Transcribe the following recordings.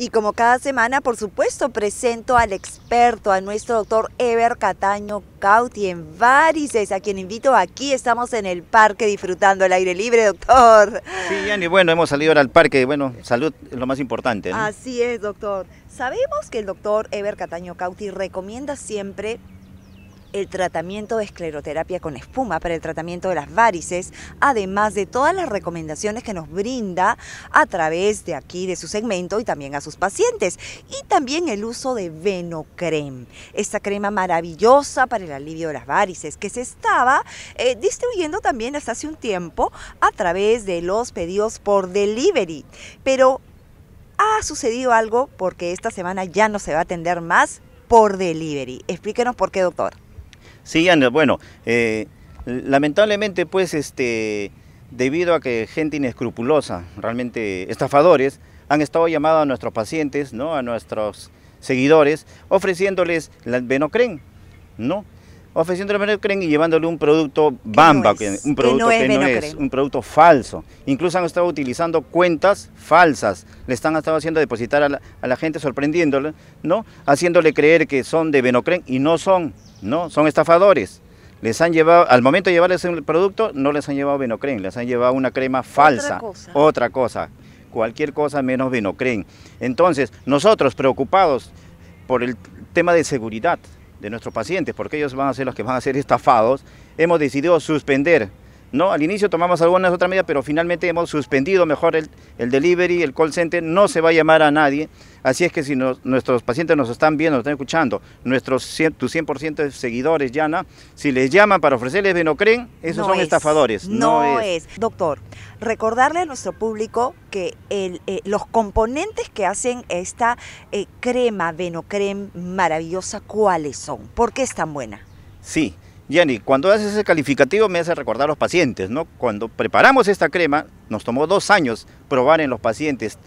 Y como cada semana, por supuesto, presento al experto, a nuestro doctor Ever Cataño Cauti en varices, a quien invito aquí. Estamos en el parque disfrutando el aire libre, doctor. Sí, y bueno, hemos salido ahora al parque. Bueno, salud es lo más importante. ¿no? Así es, doctor. Sabemos que el doctor Ever Cataño Cauti recomienda siempre el tratamiento de escleroterapia con espuma para el tratamiento de las varices, además de todas las recomendaciones que nos brinda a través de aquí, de su segmento y también a sus pacientes. Y también el uso de Venocrem, esta crema maravillosa para el alivio de las varices que se estaba eh, distribuyendo también hasta hace un tiempo a través de los pedidos por delivery. Pero ha sucedido algo porque esta semana ya no se va a atender más por delivery. Explíquenos por qué, doctor. Sí, bueno, eh, lamentablemente pues este, debido a que gente inescrupulosa, realmente estafadores, han estado llamando a nuestros pacientes, ¿no? a nuestros seguidores, ofreciéndoles la Benocren, ¿no? ofreciéndoles Benocren y llevándole un producto bamba, un producto que no, es, un producto falso. Incluso han estado utilizando cuentas falsas, le están estado haciendo depositar a la, gente, sorprendiéndole, ¿no? haciéndole creer que son de Benocren y no son. ¿no? Son estafadores. Les han llevado, al momento de llevarles el producto, no les han llevado Vinocren, les han llevado una crema falsa, otra cosa, cualquier cosa menos Vinocren. Entonces, nosotros preocupados por el tema de seguridad de nuestros pacientes, porque ellos van a ser los que van a ser estafados, hemos decidido suspender ¿no? Al inicio tomamos algunas otra medida, pero finalmente hemos suspendido mejor el, delivery, el call center, no se va a llamar a nadie. Así es que si nuestros pacientes nos están viendo, nos están escuchando, nuestros 100, 100% de seguidores, Yana, si les llaman para ofrecerles Venocrem, esos son estafadores. No, es. Doctor, recordarle a nuestro público que eh, los componentes que hacen esta eh, crema Venocrem maravillosa, ¿cuáles son? ¿Por qué es tan buena? Sí. Yanni, cuando haces ese calificativo me hace recordar a los pacientes, ¿no? Cuando preparamos esta crema, nos tomó dos años probar en los pacientes.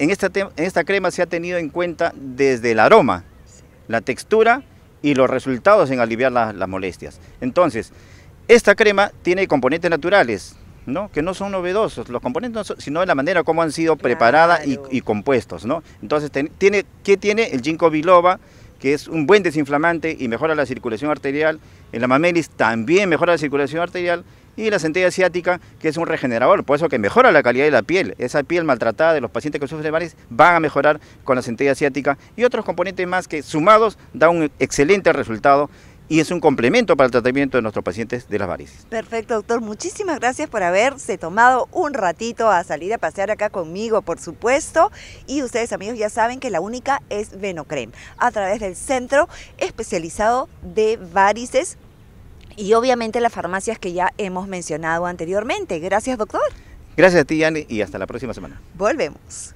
En esta, en esta crema se ha tenido en cuenta desde el aroma, la textura y los resultados en aliviar las molestias. Entonces, esta crema tiene componentes naturales, ¿no? que no son novedosos, los componentes, sino de la manera como han sido preparadas y, compuestos. ¿no? Entonces, tiene, ¿qué tiene el ginkgo biloba? que es un buen desinflamante y mejora la circulación arterial en la mamelis también mejora la circulación arterial y la centella asiática, que es un regenerador, por eso que mejora la calidad de la piel. Esa piel maltratada de los pacientes que sufren de varices van a mejorar con la centella asiática y otros componentes más que sumados da un excelente resultado y es un complemento para el tratamiento de nuestros pacientes de las varices. Perfecto, doctor. Muchísimas gracias por haberse tomado un ratito a salir a pasear acá conmigo, por supuesto. Y ustedes, amigos, ya saben que la única es Venocrem, a través del Centro Especializado de Varices y obviamente las farmacias que ya hemos mencionado anteriormente. Gracias, doctor. Gracias a ti, Yanni, y hasta la próxima semana. Volvemos.